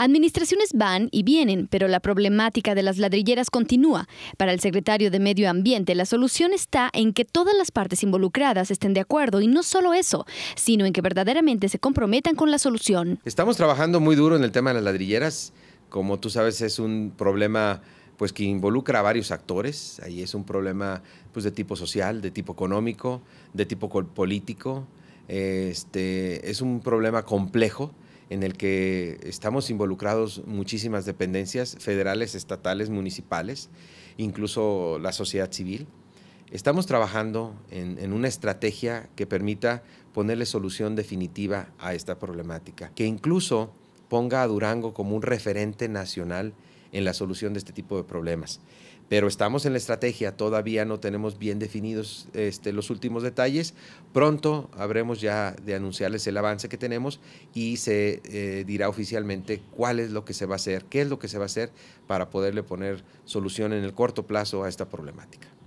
Administraciones van y vienen, pero la problemática de las ladrilleras continúa. Para el secretario de Medio Ambiente, la solución está en que todas las partes involucradas estén de acuerdo y no solo eso, sino en que verdaderamente se comprometan con la solución. Estamos trabajando muy duro en el tema de las ladrilleras. Como tú sabes, es un problema pues que involucra a varios actores. Ahí es un problema pues de tipo social, de tipo económico, de tipo político. Este, es un problema complejo en el que estamos involucrados muchísimas dependencias federales, estatales, municipales, incluso la sociedad civil. Estamos trabajando en, en, una estrategia que permita ponerle solución definitiva a esta problemática, que incluso ponga a Durango como un referente nacional en la solución de este tipo de problemas. Pero estamos en la estrategia, todavía no tenemos bien definidos este, los últimos detalles. Pronto habremos ya de anunciarles el avance que tenemos y se eh, dirá oficialmente cuál es lo que se va a hacer, qué es lo que se va a hacer para poderle poner solución en el corto plazo a esta problemática.